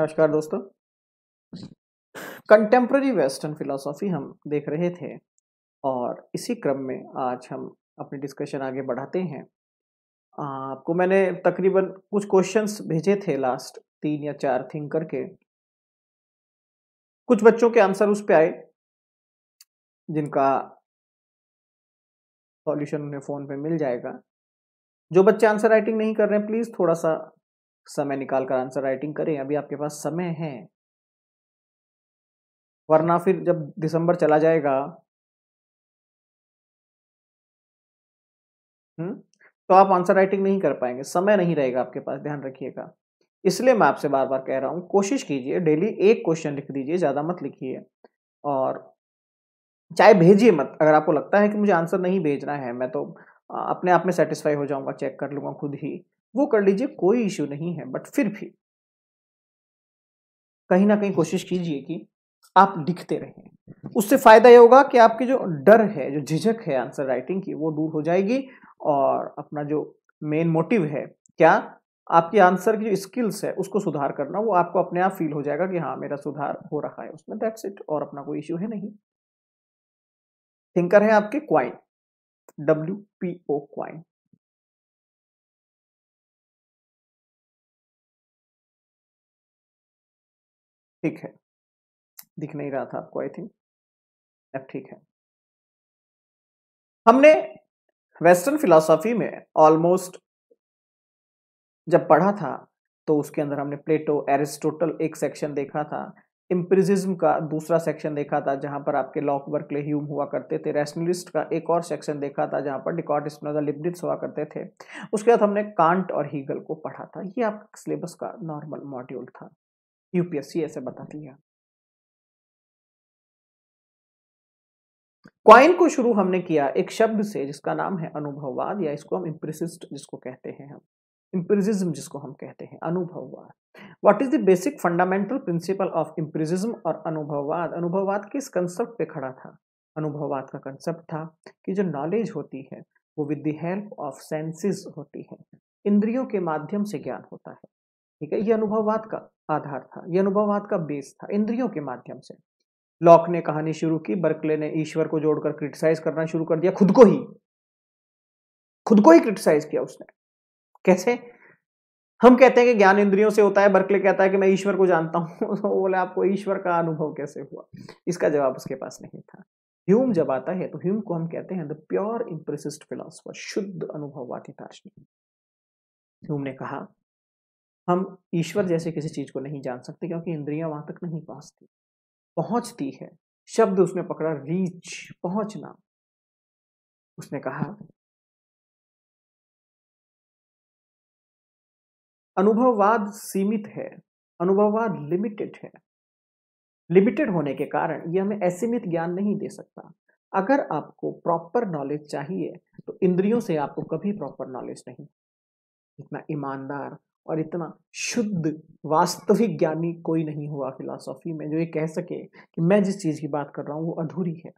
नमस्कार दोस्तों contemporary western philosophy हम देख रहे थे और इसी क्रम में आज हम अपने डिस्कशन आगे बढ़ाते हैं आपको मैंने तकरीबन कुछ क्वेश्चंस भेजे थे लास्ट तीन या चार थिंग करके कुछ बच्चों के आंसर उस पर आए जिनका सॉल्यूशन उन्हें फ़ोन पे मिल जाएगा जो बच्चे आंसर राइटिंग नहीं कर रहे हैं प्लीज़ थोड़ा सा समय निकाल कर आंसर राइटिंग करें अभी आपके पास समय है वरना फिर जब दिसंबर चला जाएगा हुँ? हम्म, तो आप आंसर राइटिंग नहीं कर पाएंगे समय नहीं रहेगा आपके पास ध्यान रखिएगा इसलिए मैं आपसे बार बार कह रहा हूँ कोशिश कीजिए डेली एक क्वेश्चन लिख दीजिए ज़्यादा मत लिखिए और चाहे भेजिए मत अगर आपको लगता है कि मुझे आंसर नहीं भेजना है मैं तो अपने आप में सेटिस्फाई हो जाऊंगा चेक कर लूँगा खुद ही वो कर लीजिए कोई इश्यू नहीं है बट फिर भी कहीं ना कहीं कोशिश कीजिए कि आप लिखते रहें उससे फायदा यह होगा कि आपकी जो डर है जो झिझक है आंसर राइटिंग की वो दूर हो जाएगी और अपना जो मेन मोटिव है क्या आपके आंसर की जो स्किल्स है उसको सुधार करना वो आपको अपने आप फील हो जाएगा कि हाँ मेरा सुधार हो रहा है उसमें दैट्स इट और अपना कोई इश्यू है नहीं थिंकर है आपके Quine W V O Quine ठीक है दिख नहीं रहा था आपको आई थिंक अब ठीक है हमने वेस्टर्न फिलोसॉफी में ऑलमोस्ट जब पढ़ा था तो उसके अंदर हमने प्लेटो एरिस्टोटल एक सेक्शन देखा था इम्प्रिजिज्म का दूसरा सेक्शन देखा था जहां पर आपके लॉक वर्कले ह्यूम हुआ करते थे रैशनलिस्ट का एक और सेक्शन देखा था जहां पर डिकॉट स्पिनोजा लिबनिट्स हुआ करते थे उसके बाद हमने कांट और हीगल को पढ़ा था ये आपका सिलेबस का नॉर्मल मॉड्यूल था यूपीएससी ऐसे बता दिया क्वाइन को शुरू हमने किया एक शब्द से जिसका नाम है अनुभववाद या इसको हम इम्प्रेसिस्ट जिसको कहते हैं हम इम्प्रिजिज्म जिसको हम कहते हैं अनुभववाद what is the basic fundamental principle of empiricism और अनुभववाद अनुभववाद किस कंसेप्ट पे खड़ा था अनुभववाद का कंसेप्ट था कि जो नॉलेज होती है वो with the help of senses होती है इंद्रियों के माध्यम से ज्ञान होता है ठीक है ये अनुभववाद का आधार था ये अनुभववाद का बेस था इंद्रियों के माध्यम से लॉक ने कहानी शुरू की बर्कले ने ईश्वर को जोड़कर क्रिटिसाइज करना शुरू कर दिया खुद को ही खुद को ही क्रिटिसाइज किया उसने कैसे हम कहते हैं कि ज्ञान इंद्रियों से होता है बर्कले कहता है कि मैं ईश्वर को जानता हूं तो बोले आपको ईश्वर का अनुभव कैसे हुआ इसका जवाब उसके पास नहीं था ह्यूम जब आता है तो ह्यूम को हम कहते हैं द प्योर इंप्रेसिस्ट फिलोसफर शुद्ध अनुभववादी दार्शनिक ह्यूम ने कहा हम ईश्वर जैसे किसी चीज को नहीं जान सकते क्योंकि इंद्रियां वहां तक नहीं पहुंचती पहुंचती है शब्द उसने पकड़ा रीच पहुंचना उसने कहा अनुभववाद सीमित है अनुभववाद लिमिटेड है लिमिटेड होने के कारण यह हमें असीमित ज्ञान नहीं दे सकता अगर आपको प्रॉपर नॉलेज चाहिए तो इंद्रियों से आपको कभी प्रॉपर नॉलेज नहीं इतना ईमानदार और इतना शुद्ध वास्तविक ज्ञानी कोई नहीं हुआ फिलॉसफी में जो ये कह सके कि मैं जिस चीज की बात कर रहा हूं वो अधूरी है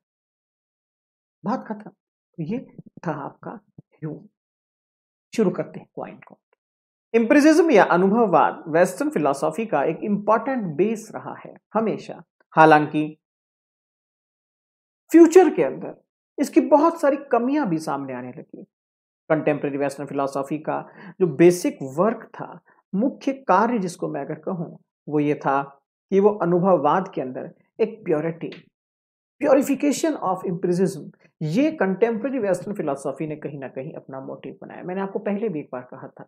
बात खत्म तो ये था आपका ह्यूम शुरू करते हैं क्वाइंट को इम्प्रिजिज्म या अनुभववाद वेस्टर्न फिलोसॉफी का एक इंपॉर्टेंट बेस रहा है हमेशा हालांकि फ्यूचर के अंदर इसकी बहुत सारी कमियां भी सामने आने लगी कंटेम्प्रेरी वेस्टर्न फिलोसॉफी का जो बेसिक वर्क था मुख्य कार्य जिसको मैं अगर कहूँ वो ये था कि वो अनुभववाद के अंदर एक प्योरिटी प्योरिफिकेशन ऑफ इम्प्रिजिज्म ये कंटेम्प्रेरी वेस्टर्न फिलोसॉफी ने कहीं ना कहीं अपना मोटिव बनाया मैंने आपको पहले भी एक बार कहा था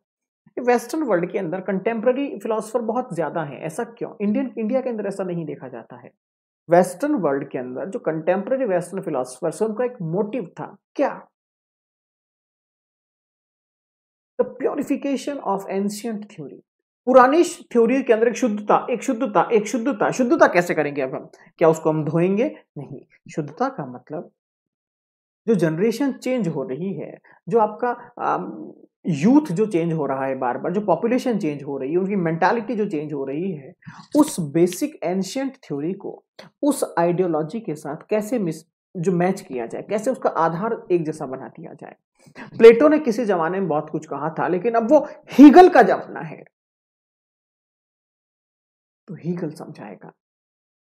कि वेस्टर्न वर्ल्ड के अंदर कंटेम्प्रेरी फिलोसफर बहुत ज़्यादा हैं ऐसा क्यों इंडियन इंडिया के अंदर ऐसा नहीं देखा जाता है वेस्टर्न वर्ल्ड के अंदर जो कंटेम्प्रेरी वेस्टर्न फिलासफर्स उनका एक मोटिव था क्या प्योरिफिकेशन ऑफ एंशियंट थ्योरी पुरानी थ्योरी के अंदर एक शुद्धता एक शुद्धता एक शुद्धता शुद्धता कैसे करेंगे अब हम क्या उसको हम धोएंगे नहीं शुद्धता का मतलब जो जनरेशन चेंज हो रही है जो आपका यूथ जो चेंज हो रहा है बार बार जो पॉपुलेशन चेंज हो रही है उनकी मेंटालिटी जो चेंज हो रही है उस बेसिक एंशियंट थ्योरी को उस आइडियोलॉजी के साथ कैसे मिस जो मैच किया जाए कैसे उसका आधार एक जैसा बना दिया जाए प्लेटो ने किसी जमाने में बहुत कुछ कहा था लेकिन अब वो हीगल का जमाना है तो हीगल समझाएगा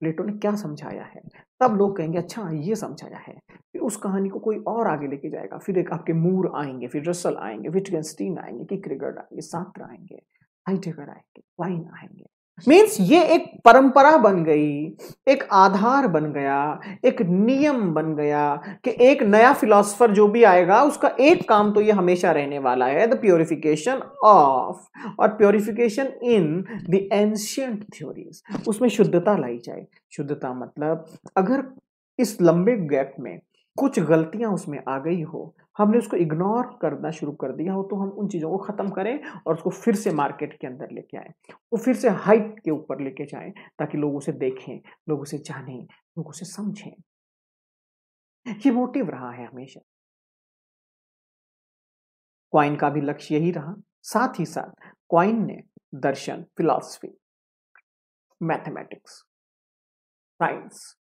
प्लेटो ने क्या समझाया है तब लोग कहेंगे अच्छा ये समझाया है फिर उस कहानी को कोई और आगे लेके जाएगा फिर एक आपके मूर आएंगे फिर रसल आएंगे विटगेंस्टीन आएंगे किकरेगर्ड आएंगे सात्र आएंगे हाइटेगर आएंगे वाइन आएंगे मीन्स ये एक परंपरा बन गई एक आधार बन गया एक नियम बन गया कि एक नया फिलोसफर जो भी आएगा उसका एक काम तो ये हमेशा रहने वाला है द प्योरिफिकेशन ऑफ और purification in the ancient theories उसमें शुद्धता लाई जाए शुद्धता मतलब अगर इस लंबे गैप में कुछ गलतियां उसमें आ गई हो हमने उसको इग्नोर करना शुरू कर दिया हो तो हम उन चीज़ों को ख़त्म करें और उसको फिर से मार्केट के अंदर लेके आए वो फिर से हाइट के ऊपर लेके जाएं ताकि लोग उसे देखें लोग उसे जानें लोग उसे समझें ये मोटिव रहा है हमेशा क्वाइन का भी लक्ष्य यही रहा साथ ही साथ क्वाइन ने दर्शन फिलॉसफी मैथमेटिक्स साइंस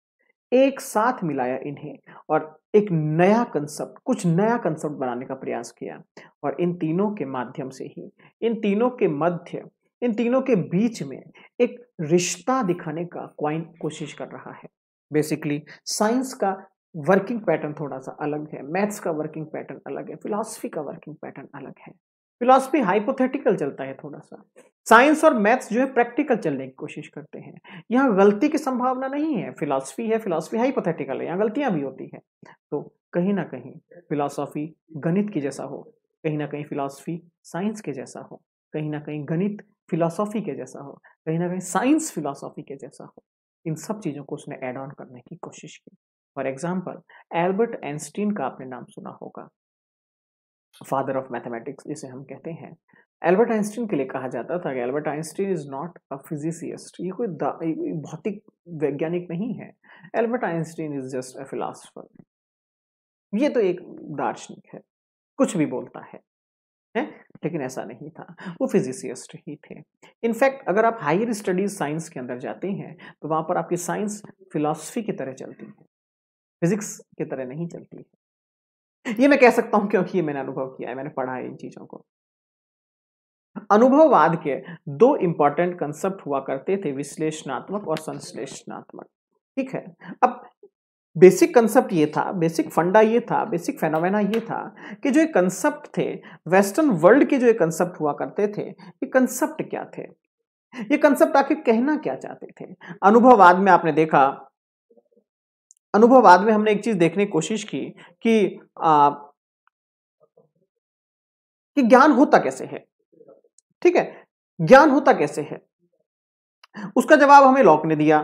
एक साथ मिलाया इन्हें और एक नया कंसेप्ट कुछ नया कंसेप्ट बनाने का प्रयास किया और इन तीनों के माध्यम से ही इन तीनों के मध्य इन तीनों के बीच में एक रिश्ता दिखाने का क्वाइन कोशिश कर रहा है बेसिकली साइंस का वर्किंग पैटर्न थोड़ा सा अलग है मैथ्स का वर्किंग पैटर्न अलग है फिलॉसफी का वर्किंग पैटर्न अलग है फिलॉसफी हाइपोथेटिकल चलता है थोड़ा सा साइंस और मैथ्स जो है प्रैक्टिकल चलने की कोशिश करते हैं यहाँ गलती की संभावना नहीं है फिलॉसफी है फिलॉसफी हाइपोथेटिकल है यहाँ गलतियां भी होती है तो कहीं ना कहीं फिलॉसफी गणित की जैसा हो कहीं ना कहीं फिलॉसफी साइंस के जैसा हो कहीं ना कहीं गणित फिलॉसफी के जैसा हो कहीं ना कहीं साइंस फिलॉसफी के जैसा हो इन सब चीज़ों को उसने एड ऑन करने की कोशिश की फॉर एग्जाम्पल एल्बर्ट एंस्टीन का आपने नाम सुना होगा फादर ऑफ मैथमेटिक्स जिसे हम कहते हैं एल्बर्ट आइंस्टीन के लिए कहा जाता था कि Albert Einstein is not a physicist ये कोई भौतिक वैज्ञानिक नहीं है Albert Einstein is just a philosopher ये तो एक दार्शनिक है कुछ भी बोलता है है लेकिन ऐसा नहीं था वो फिजिसिस्ट ही थे इनफैक्ट अगर आप हायर स्टडीज साइंस के अंदर जाते हैं तो वहां पर आपकी साइंस फिलॉसफी की तरह चलती है फिजिक्स की तरह नहीं चलती है ये मैं कह सकता हूं क्योंकि ये मैंने अनुभव किया है मैंने पढ़ा है इन चीजों को अनुभववाद के दो इंपॉर्टेंट कंसेप्ट हुआ करते थे विश्लेषणात्मक और संश्लेषणात्मक ठीक है अब बेसिक कंसेप्ट ये था बेसिक फंडा ये था बेसिक फेनोमेना ये था कि जो ये कंसेप्ट थे वेस्टर्न वर्ल्ड के जो ये कंसेप्ट हुआ करते थे ये कंसेप्ट क्या थे ये कंसेप्ट आखिर कहना क्या चाहते थे अनुभववाद में आपने देखा अनुभव बाद में हमने एक चीज देखने की कोशिश की कि आ, कि ज्ञान होता कैसे है ठीक है ज्ञान होता कैसे है उसका जवाब हमें लॉक ने दिया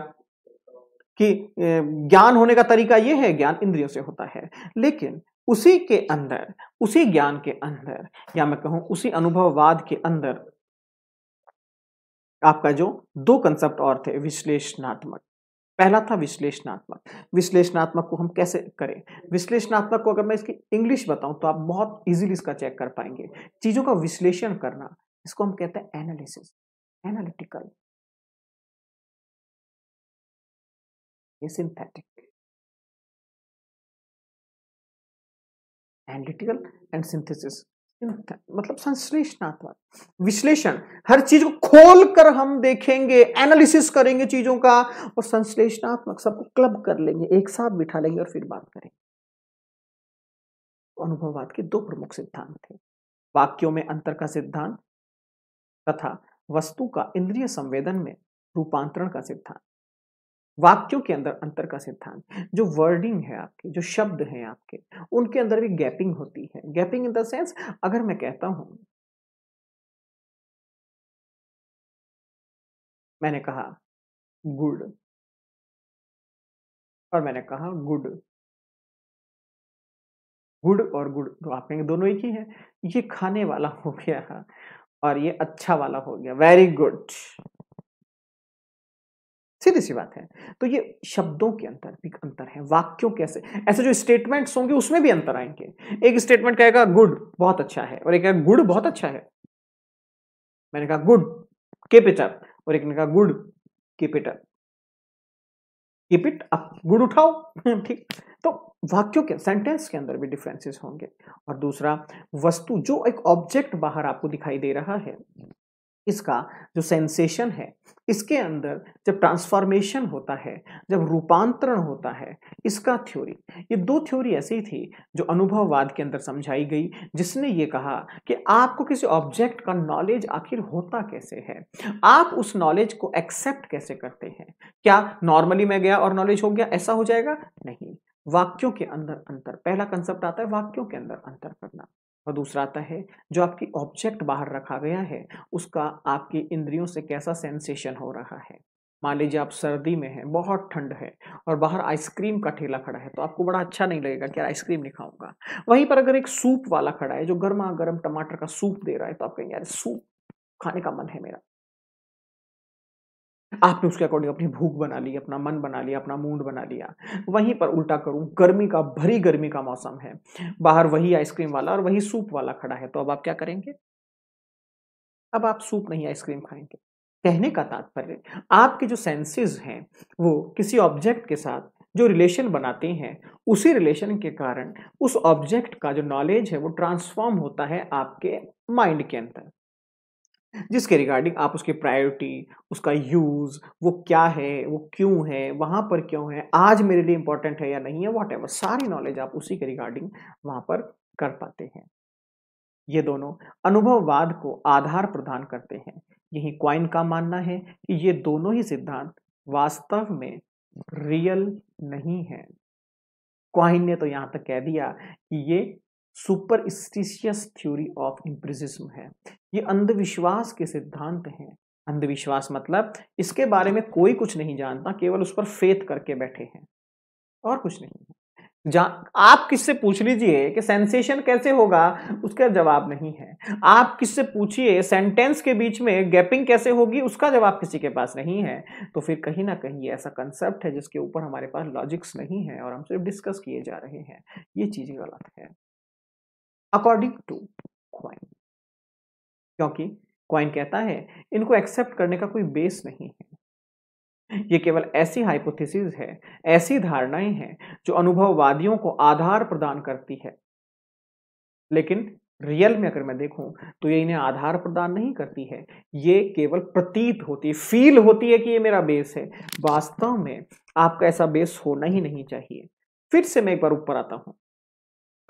कि ज्ञान होने का तरीका यह है ज्ञान इंद्रियों से होता है लेकिन उसी के अंदर उसी ज्ञान के अंदर या मैं कहूं उसी अनुभववाद के अंदर आपका जो दो कंसेप्ट और थे विश्लेषणात्मक पहला था विश्लेषणात्मक विश्लेषणात्मक को हम कैसे करें विश्लेषणात्मक को अगर मैं इसकी इंग्लिश बताऊं तो आप बहुत इजीली इसका चेक कर पाएंगे चीजों का विश्लेषण करना इसको हम कहते हैं एनालिसिस एनालिटिकल ये सिंथेटिक एनालिटिकल एंड सिंथेसिस मतलब संश्लेषणात्मक विश्लेषण हर चीज को खोल कर हम देखेंगे एनालिसिस करेंगे चीजों का और संश्लेषणात्मक सबको क्लब कर लेंगे एक साथ बिठा लेंगे और फिर बात करेंगे अनुभववाद के दो प्रमुख सिद्धांत थे वाक्यों में अंतर का सिद्धांत तथा वस्तु का इंद्रिय संवेदन में रूपांतरण का सिद्धांत वाक्यों के अंदर अंतर का सिद्धांत जो वर्डिंग है आपके जो शब्द हैं आपके उनके अंदर भी गैपिंग होती है गैपिंग इन द सेंस अगर मैं कहता हूं मैंने कहा गुड और मैंने कहा गुड गुड और गुड तो आप कहेंगे दोनों एक ही है ये खाने वाला हो गया और ये अच्छा वाला हो गया वेरी गुड सीधी सी बात है तो ये शब्दों के अंतर भी अंतर है वाक्यों के ऐसे ऐसे जो स्टेटमेंट्स होंगे उसमें भी अंतर आएंगे एक स्टेटमेंट कहेगा गुड बहुत अच्छा है और एक कहेगा गुड बहुत अच्छा है मैंने कहा गुड कीप इट अप और एक ने कहा good keep it up keep it up good उठाओ ठीक तो वाक्यों के सेंटेंस के अंदर भी डिफरेंसेस होंगे और दूसरा वस्तु जो एक ऑब्जेक्ट बाहर आपको दिखाई दे रहा है इसका जो सेंसेशन है इसके अंदर जब ट्रांसफॉर्मेशन होता है जब रूपांतरण होता है इसका थ्योरी ये दो थ्योरी ऐसी थी जो अनुभववाद के अंदर समझाई गई जिसने ये कहा कि आपको किसी ऑब्जेक्ट का नॉलेज आखिर होता कैसे है आप उस नॉलेज को एक्सेप्ट कैसे करते हैं क्या नॉर्मली मैं गया और नॉलेज हो गया ऐसा हो जाएगा नहीं वाक्यों के अंदर अंतर पहला कंसेप्ट आता है वाक्यों के अंदर अंतर करना और दूसरा आता है जो आपकी ऑब्जेक्ट बाहर रखा गया है उसका आपकी इंद्रियों से कैसा सेंसेशन हो रहा है मान लीजिए आप सर्दी में हैं बहुत ठंड है और बाहर आइसक्रीम का ठेला खड़ा है तो आपको बड़ा अच्छा नहीं लगेगा कि आइसक्रीम नहीं खाऊंगा वहीं पर अगर एक सूप वाला खड़ा है जो गर्मा गर्म टमाटर का सूप दे रहा है तो आप कहेंगे यार सूप खाने का मन है मेरा आपने उसके अकॉर्डिंग अपनी भूख बना ली अपना मन बना लिया अपना मूड बना लिया वहीं पर उल्टा करूं गर्मी का भरी गर्मी का मौसम है बाहर वही आइसक्रीम वाला और वही सूप वाला खड़ा है तो अब आप क्या करेंगे अब आप सूप नहीं आइसक्रीम खाएंगे कहने का तात्पर्य आपके जो सेंसेस हैं वो किसी ऑब्जेक्ट के साथ जो रिलेशन बनाते हैं उसी रिलेशन के कारण उस ऑब्जेक्ट का जो नॉलेज है वो ट्रांसफॉर्म होता है आपके माइंड के अंदर जिसके रिगार्डिंग आप उसकी प्रायोरिटी उसका यूज़ वो क्या है वो क्यों है वहाँ पर क्यों है आज मेरे लिए इंपॉर्टेंट है या नहीं है वॉट एवर सारी नॉलेज आप उसी के रिगार्डिंग वहाँ पर कर पाते हैं ये दोनों अनुभववाद को आधार प्रदान करते हैं यही क्वाइन का मानना है कि ये दोनों ही सिद्धांत वास्तव में रियल नहीं है क्वाइन ने तो यहाँ तक कह दिया कि ये सुपर थ्योरी ऑफ इम्प्रिजिज्म है ये अंधविश्वास के सिद्धांत हैं अंधविश्वास मतलब इसके बारे में कोई कुछ नहीं जानता केवल उस पर फेत करके बैठे हैं और कुछ नहीं है आप किससे पूछ लीजिए कि सेंसेशन कैसे होगा उसका जवाब नहीं है आप किससे पूछिए सेंटेंस के बीच में गैपिंग कैसे होगी उसका जवाब किसी के पास नहीं है तो फिर कहीं ना कहीं ऐसा कंसेप्ट है जिसके ऊपर हमारे पास लॉजिक्स नहीं है और हम सिर्फ डिस्कस किए जा रहे हैं ये चीज़ गलत है अकॉर्डिंग टू क्वाइंट क्योंकि क्वाइन कहता है इनको एक्सेप्ट करने का कोई बेस नहीं है ये केवल ऐसी हाइपोथेसिस है ऐसी धारणाएं हैं जो अनुभववादियों को आधार प्रदान करती है लेकिन रियल में अगर मैं देखूं तो ये इन्हें आधार प्रदान नहीं करती है ये केवल प्रतीत होती है फील होती है कि ये मेरा बेस है वास्तव में आपका ऐसा बेस होना ही नहीं चाहिए फिर से मैं एक बार ऊपर आता हूं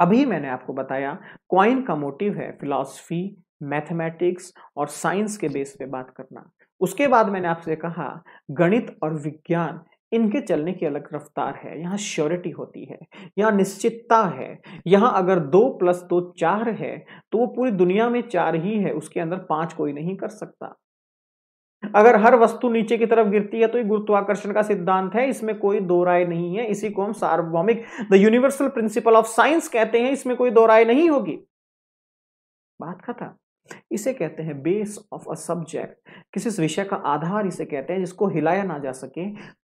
अभी मैंने आपको बताया क्वाइन का मोटिव है फिलॉसफी मैथमेटिक्स और साइंस के बेस पे बात करना उसके बाद मैंने आपसे कहा गणित और विज्ञान इनके चलने की अलग रफ्तार है यहाँ श्योरिटी होती है यहाँ निश्चितता है यहाँ अगर दो प्लस दो चार है तो वो पूरी दुनिया में चार ही है उसके अंदर पांच कोई नहीं कर सकता अगर हर वस्तु नीचे की तरफ गिरती है तो ये गुरुत्वाकर्षण का सिद्धांत है इसमें कोई दो राय नहीं है इसी को हम सार्वभौमिक the universal principle of science कहते हैं इसमें कोई दो राय नहीं होगी बात खत्म इसे कहते हैं बेस ऑफ अ सब्जेक्ट किसी विषय का आधार इसे कहते हैं जिसको हिलाया ना जा सके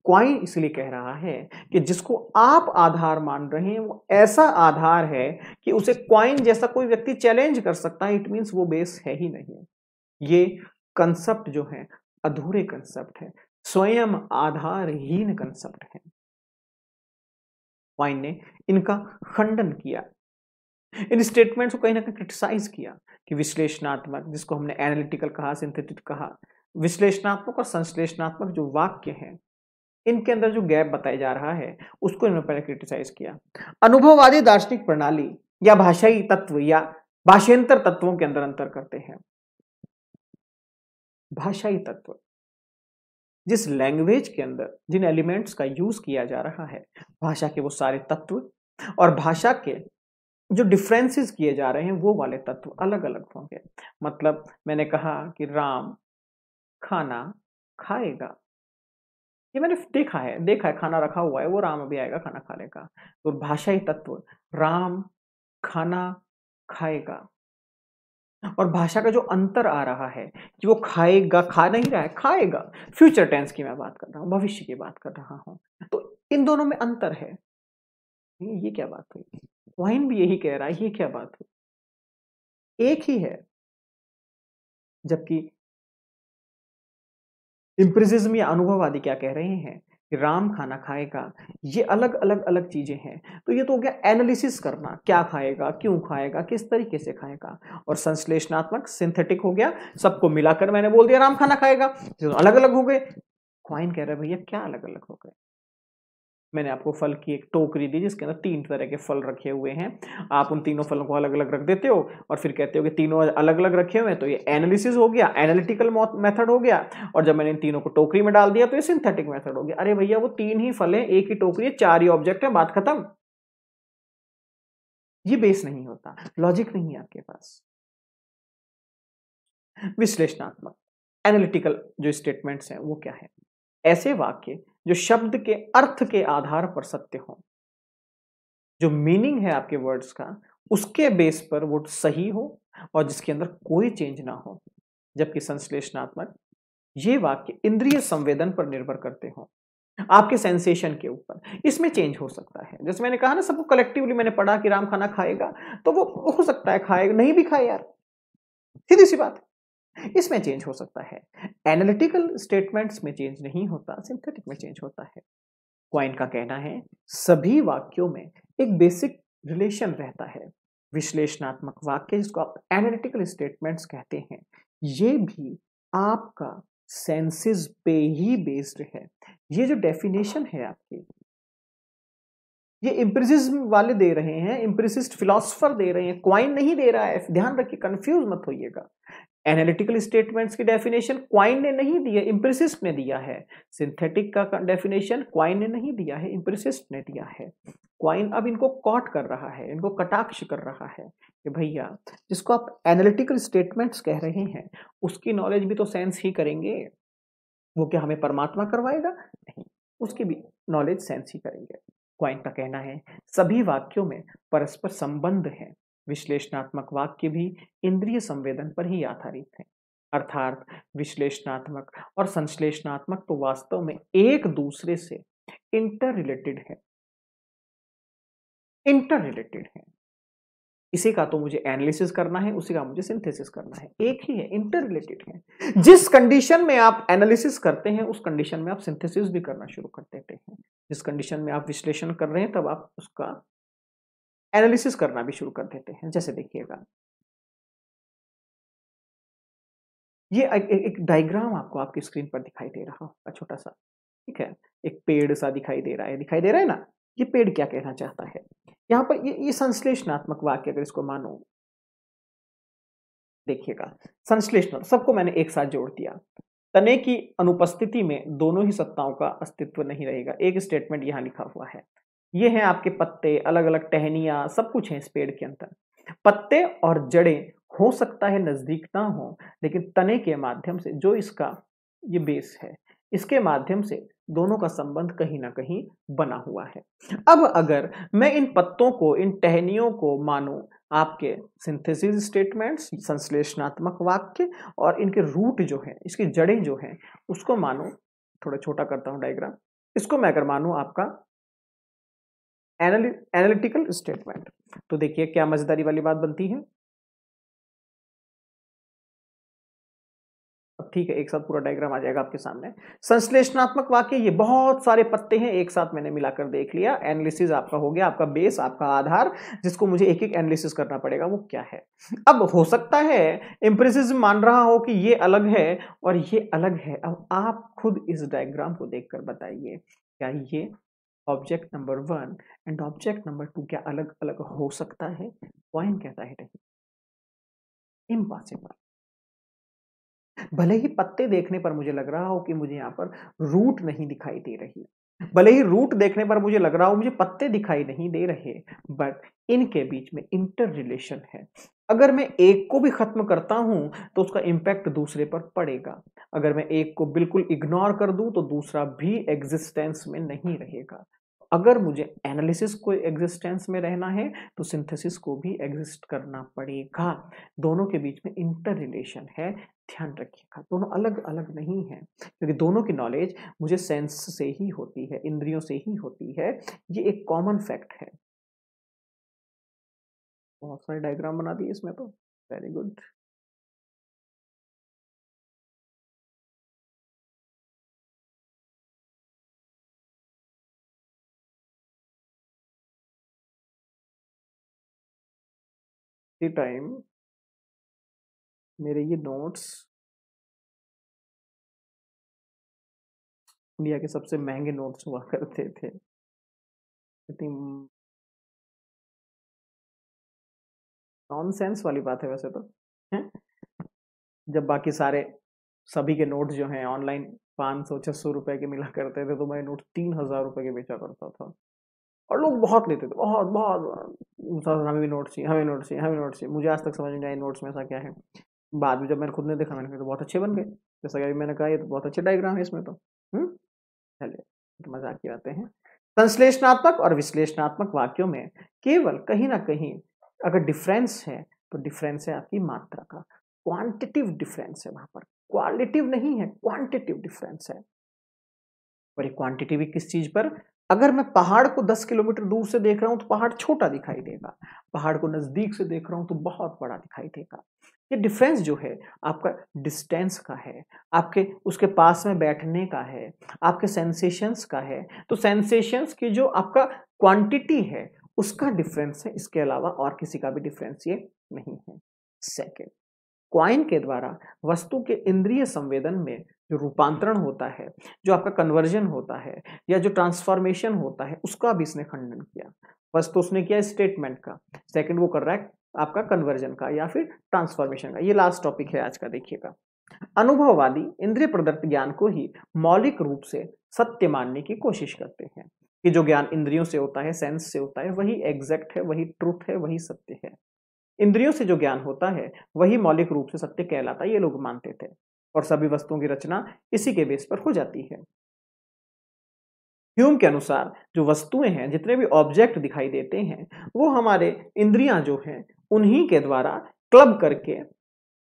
क्वाइन इसलिए कह रहा है कि जिसको आप आधार मान रहे हैं वो ऐसा आधार है कि उसे क्वाइन जैसा कोई व्यक्ति चैलेंज कर सकता है इट मीन्स वो बेस है ही नहीं ये कंसेप्ट जो है अधूरे कंसेप्ट है स्वयं आधारहीन कंसेप्ट है क्वाइन ने इनका खंडन किया इन स्टेटमेंट्स को कहीं ना कहीं क्रिटिसाइज किया कि विश्लेषणात्मक जिसको हमने एनालिटिकल कहा सिंथेटिक कहा विश्लेषणात्मक और संश्लेषणात्मक जो वाक्य हैं इनके अंदर जो गैप बताया जा रहा है उसको इन्होंने पहले क्रिटिसाइज किया अनुभववादी दार्शनिक प्रणाली या भाषाई तत्व या भाषेंतर तत्वों के अंदर अंतर करते हैं भाषाई तत्व जिस लैंग्वेज के अंदर जिन एलिमेंट्स का यूज किया जा रहा है भाषा के वो सारे तत्व और भाषा के जो डिफरेंसेस किए जा रहे हैं वो वाले तत्व अलग अलग होंगे मतलब मैंने कहा कि राम खाना खाएगा ये मैंने देखा है देखा है खाना रखा हुआ है वो राम अभी आएगा खाना खा लेगा तो भाषाई तत्व राम खाना खाएगा और भाषा का जो अंतर आ रहा है कि वो खाएगा खा नहीं रहा है खाएगा फ्यूचर टेंस की मैं बात कर रहा हूँ भविष्य की बात कर रहा हूँ तो इन दोनों में अंतर है ये, ये क्या बात हुई वाइन भी यही कह रहा है ये क्या बात हुई एक ही है जबकि इम्प्रिजिज्म या आदि क्या कह रहे हैं राम खाना खाएगा ये अलग अलग अलग चीजें हैं तो ये तो हो गया एनालिसिस करना क्या खाएगा क्यों खाएगा किस तरीके से खाएगा और संश्लेषणात्मक सिंथेटिक हो गया सबको मिलाकर मैंने बोल दिया राम खाना खाएगा तो अलग अलग हो गए क्वाइन कह रहे भैया क्या अलग अलग हो गए मैंने आपको फल की एक टोकरी दी जिसके अंदर तीन तरह के फल रखे हुए हैं आप उन तीनों फलों को अलग अलग रख देते हो और फिर कहते हो कि तीनों अलग अलग रखे हुए हैं तो ये एनालिसिस हो गया एनालिटिकल मेथड हो गया और जब मैंने इन तीनों को टोकरी में डाल दिया तो ये सिंथेटिक मेथड हो गया अरे भैया वो तीन ही फल है एक ही टोकरी है चार ही ऑब्जेक्ट है बात खत्म ये बेस नहीं होता लॉजिक नहीं है आपके पास विश्लेषणात्मक एनालिटिकल जो स्टेटमेंट्स हैं वो क्या है ऐसे वाक्य जो शब्द के अर्थ के आधार पर सत्य हो जो मीनिंग है आपके वर्ड्स का उसके बेस पर वो सही हो और जिसके अंदर कोई चेंज ना हो जबकि संश्लेषणात्मक ये वाक्य इंद्रिय संवेदन पर निर्भर करते हो आपके सेंसेशन के ऊपर इसमें चेंज हो सकता है जैसे मैंने कहा ना सबको कलेक्टिवली मैंने पढ़ा कि राम खाना खाएगा तो वो हो सकता है खाएगा नहीं भी खाए यार सीधी सी बात इसमें चेंज हो सकता है एनालिटिकल स्टेटमेंट्स में चेंज नहीं होता सिंथेटिक में चेंज होता है क्वाइन का कहना है सभी वाक्यों में एक बेसिक रिलेशन रहता है विश्लेषणात्मक वाक्य जिसको आप एनालिटिकल स्टेटमेंट्स कहते हैं ये भी आपका सेंसेस पे ही बेस्ड है ये जो डेफिनेशन है आपकी ये इम्प्रिसिज्म वाले दे रहे हैं इम्प्रिसिस्ट फिलोसफर दे रहे हैं क्वाइन नहीं दे रहा है ध्यान रखिए कंफ्यूज मत होइएगा एनालिटिकल स्टेटमेंट्स की डेफिनेशन क्वाइन ने नहीं दी है इम्प्रेसिस्ट ने दिया है सिंथेटिक का डेफिनेशन क्वाइन ने नहीं दिया है इम्प्रेसिस्ट ने दिया है क्वाइन अब इनको कॉट कर रहा है इनको कटाक्ष कर रहा है कि भैया जिसको आप एनालिटिकल स्टेटमेंट्स कह रहे हैं उसकी नॉलेज भी तो सेंस ही करेंगे वो क्या हमें परमात्मा करवाएगा नहीं उसकी भी नॉलेज सेंस ही करेंगे क्वाइन का कहना है सभी वाक्यों में परस्पर संबंध है विश्लेषणात्मक वाक्य भी इंद्रिय संवेदन पर ही आधारित है अर्थात विश्लेषणात्मक और संश्लेषणात्मक तो वास्तव में एक दूसरे से इंटर रिलेटेड है इंटर रिलेटेड है इसी का तो मुझे एनालिसिस करना है उसी का मुझे सिंथेसिस करना है एक ही है इंटर रिलेटेड है जिस कंडीशन में आप एनालिसिस करते हैं उस कंडीशन में आप सिंथेसिस भी करना शुरू कर देते हैं जिस कंडीशन में आप विश्लेषण कर रहे हैं तब आप उसका एनालिसिस करना भी शुरू कर देते हैं जैसे देखिएगा ये एक, एक डायग्राम आपको आपकी स्क्रीन पर दिखाई दे रहा होगा छोटा सा ठीक है एक पेड़ सा दिखाई दे रहा है दिखाई दे रहा है ना ये पेड़ क्या कहना चाहता है यहाँ पर ये, ये संश्लेषणात्मक वाक्य अगर इसको मानो देखिएगा संश्लेषण सबको मैंने एक साथ जोड़ दिया तने की अनुपस्थिति में दोनों ही सत्ताओं का अस्तित्व नहीं रहेगा एक स्टेटमेंट यहाँ लिखा हुआ है ये हैं आपके पत्ते अलग अलग टहनिया सब कुछ है इस पेड़ के अंदर पत्ते और जड़ें हो सकता है नज़दीक ना हो लेकिन तने के माध्यम से जो इसका ये बेस है इसके माध्यम से दोनों का संबंध कहीं ना कहीं बना हुआ है अब अगर मैं इन पत्तों को इन टहनियों को मानूं आपके सिंथेसिस स्टेटमेंट्स संश्लेषणात्मक वाक्य और इनके रूट जो है इसकी जड़ें जो हैं उसको मानूं थोड़ा छोटा करता हूँ डायग्राम इसको मैं अगर मानूं आपका एनालिटिकल स्टेटमेंट तो देखिए क्या मजेदारी वाली बात बनती है ठीक है एक साथ पूरा डायग्राम आ जाएगा आपके सामने संश्लेषणात्मक वाक्य ये बहुत सारे पत्ते हैं एक साथ मैंने मिलाकर देख लिया एनालिसिस आपका हो गया आपका बेस आपका आधार जिसको मुझे एक एक एनालिसिस करना पड़ेगा वो क्या है अब हो सकता है इम्प्रेसिज्म मान रहा हो कि ये अलग है और ये अलग है अब आप खुद इस डायग्राम को देखकर बताइए क्या ये object number one and object number two क्या अलग अलग हो सकता है पॉइंट कहता है नहीं इम्पॉसिबल भले ही पत्ते देखने पर मुझे लग रहा हो कि मुझे यहाँ पर रूट नहीं दिखाई दे रही भले ही रूट देखने पर मुझे लग रहा हो मुझे पत्ते दिखाई नहीं दे रहे बट इनके बीच में इंटर रिलेशन है अगर मैं एक को भी खत्म करता हूं तो उसका इम्पैक्ट दूसरे पर पड़ेगा अगर मैं एक को बिल्कुल इग्नोर कर दूं तो दूसरा भी एग्जिस्टेंस में नहीं रहेगा अगर मुझे एनालिसिस को एग्जिस्टेंस में रहना है तो सिंथेसिस को भी एग्जिस्ट करना पड़ेगा दोनों के बीच में इंटर रिलेशन है ध्यान रखिएगा दोनों अलग अलग नहीं है क्योंकि दोनों की नॉलेज मुझे सेंस से ही होती है इंद्रियों से ही होती है ये एक कॉमन फैक्ट है बहुत सारे डायग्राम बना दिए इसमें तो वेरी गुड लिखते टाइम मेरे ये नोट्स इंडिया के सबसे महंगे नोट्स हुआ करते थे नॉन सेंस वाली बात है वैसे तो है? जब बाकी सारे सभी के नोट्स जो हैं ऑनलाइन पाँच सौ छः सौ रुपये के मिला करते थे तो मैं नोट तीन हज़ार रुपये के बेचा करता था और लोग बहुत लेते थे बहुत बहुत सर हमें भी नोट्स चाहिए हमें नोट्स चाहिए हमें नोट्स चाहिए मुझे आज तक समझ नहीं आई नोट्स में ऐसा क्या है बाद में जब मैंने खुद ने देखा मैंने कहा तो बहुत अच्छे बन गए जैसा कि अभी मैंने कहा ये तो बहुत अच्छे डायग्राम है इसमें तो हम्म? चलिए तो मजाक की बातें हैं संश्लेषणात्मक और विश्लेषणात्मक वाक्यों में केवल कहीं ना कहीं अगर डिफरेंस है तो डिफरेंस है आपकी मात्रा का क्वांटिटिव डिफरेंस है वहां पर क्वालिटिव नहीं है क्वांटिटिव डिफरेंस है और ये क्वांटिटी भी किस चीज पर अगर मैं पहाड़ को 10 किलोमीटर दूर से देख रहा हूँ तो पहाड़ छोटा दिखाई देगा पहाड़ को नज़दीक से देख रहा हूँ तो बहुत बड़ा दिखाई देगा ये डिफरेंस जो है आपका डिस्टेंस का है आपके उसके पास में बैठने का है आपके सेंसेशंस का है तो सेंसेशंस की जो आपका क्वांटिटी है उसका डिफरेंस है इसके अलावा और किसी का भी डिफरेंस ये नहीं है सेकेंड क्वाइन के द्वारा वस्तु के इंद्रिय संवेदन में जो रूपांतरण होता है जो आपका कन्वर्जन होता है या जो ट्रांसफॉर्मेशन होता है उसका भी इसने खंडन किया फर्स्ट तो उसने किया स्टेटमेंट का सेकंड वो कर रहा है आपका कन्वर्जन का या फिर ट्रांसफॉर्मेशन का ये लास्ट टॉपिक है आज का देखिएगा अनुभववादी इंद्रिय प्रदत्त ज्ञान को ही मौलिक रूप से सत्य मानने की कोशिश करते हैं कि जो ज्ञान इंद्रियों से होता है सेंस से होता है वही एग्जैक्ट है वही ट्रूथ है वही सत्य है इंद्रियों से जो ज्ञान होता है वही मौलिक रूप से सत्य कहलाता है ये लोग मानते थे और सभी वस्तुओं की रचना इसी के बेस पर हो जाती है ह्यूम के अनुसार जो वस्तुएं हैं जितने भी ऑब्जेक्ट दिखाई देते हैं वो हमारे इंद्रियां जो हैं उन्हीं के द्वारा क्लब करके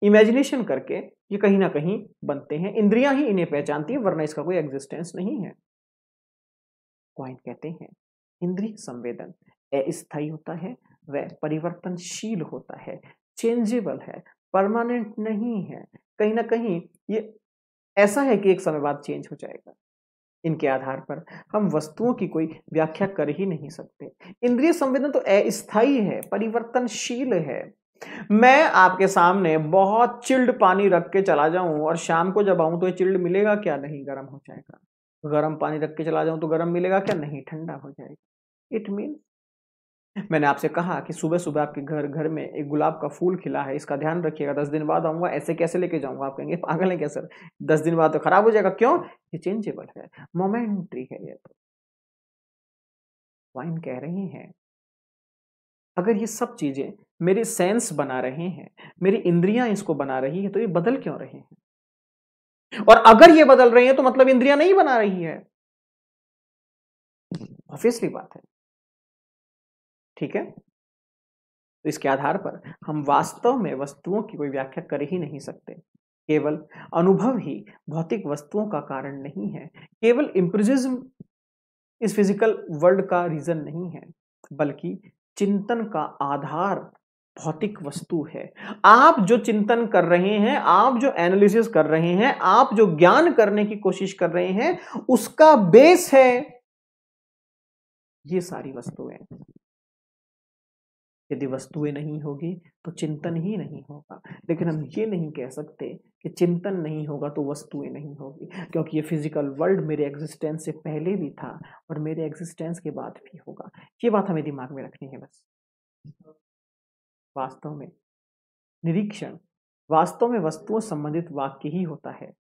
इमेजिनेशन करके ये कहीं ना कहीं बनते हैं इंद्रियां ही इन्हें पहचानती है वरना इसका कोई एग्जिस्टेंस नहीं है पॉइंट कहते हैं इंद्रिय संवेदन अस्थायी होता है वह परिवर्तनशील होता है चेंजेबल है परमानेंट नहीं है कहीं ना कहीं ये ऐसा है कि एक समय बाद चेंज हो जाएगा इनके आधार पर हम वस्तुओं की कोई व्याख्या कर ही नहीं सकते इंद्रिय संवेदन तो अस्थायी है परिवर्तनशील है मैं आपके सामने बहुत चिल्ड पानी रख के चला जाऊं और शाम को जब आऊं तो ये चिल्ड मिलेगा क्या नहीं गर्म हो जाएगा गर्म पानी रख के चला जाऊं तो गर्म मिलेगा क्या नहीं ठंडा हो जाएगा इट मीन्स मैंने आपसे कहा कि सुबह सुबह आपके घर घर में एक गुलाब का फूल खिला है इसका ध्यान रखिएगा दस दिन बाद आऊँगा ऐसे कैसे लेके जाऊँगा आप कहेंगे पागल है क्या सर दस दिन बाद तो खराब हो जाएगा क्यों ये चेंजेबल है मोमेंट्री है ये तो वाइन कह रही हैं अगर ये सब चीज़ें मेरे सेंस बना रहे हैं मेरी इंद्रियां इसको बना रही है तो ये बदल क्यों रहे हैं और अगर ये बदल रही हैं तो मतलब इंद्रियां नहीं बना रही है ऑब्वियसली बात है ठीक है तो इसके आधार पर हम वास्तव में वस्तुओं की कोई व्याख्या कर ही नहीं सकते केवल अनुभव ही भौतिक वस्तुओं का कारण नहीं है केवल इम्प्रिजिज्म इस फिजिकल वर्ल्ड का रीजन नहीं है बल्कि चिंतन का आधार भौतिक वस्तु है आप जो चिंतन कर रहे हैं आप जो एनालिसिस कर रहे हैं आप जो ज्ञान करने की कोशिश कर रहे हैं उसका बेस है ये सारी वस्तुएं यदि वस्तुएं नहीं होगी तो चिंतन ही नहीं होगा लेकिन हम ये नहीं कह सकते कि चिंतन नहीं होगा तो वस्तुएं नहीं होगी क्योंकि ये फिजिकल वर्ल्ड मेरे एग्जिस्टेंस से पहले भी था और मेरे एग्जिस्टेंस के बाद भी होगा ये बात हमें दिमाग में रखनी है बस वास्तव में निरीक्षण वास्तव में वस्तुओं संबंधित वाक्य ही होता है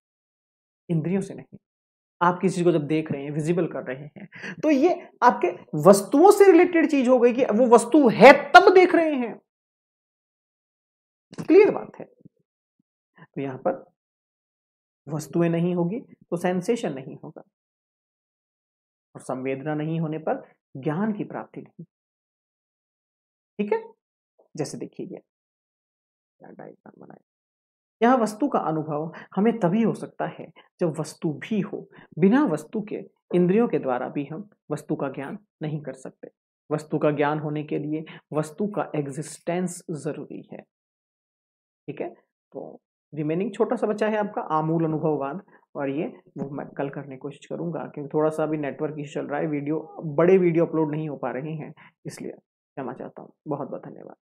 इंद्रियों से नहीं आप किसी को जब देख रहे हैं विजिबल कर रहे हैं तो ये आपके वस्तुओं से रिलेटेड चीज हो गई कि वो वस्तु है तब देख रहे हैं क्लियर बात है तो यहां पर वस्तुएं नहीं होगी तो सेंसेशन नहीं होगा और संवेदना नहीं होने पर ज्ञान की प्राप्ति नहीं ठीक है जैसे देखिए डायग्राम बनाए यह वस्तु का अनुभव हमें तभी हो सकता है जब वस्तु भी हो बिना वस्तु के इंद्रियों के द्वारा भी हम वस्तु का ज्ञान नहीं कर सकते वस्तु का ज्ञान होने के लिए वस्तु का एग्जिस्टेंस जरूरी है ठीक है तो रिमेनिंग छोटा सा बचा है आपका आमूल अनुभववाद और ये वो मैं कल करने की कोशिश करूंगा क्योंकि थोड़ा सा अभी नेटवर्क इशू चल रहा है वीडियो बड़े वीडियो अपलोड नहीं हो पा रहे हैं इसलिए क्षमा चाहता हूँ बहुत बहुत धन्यवाद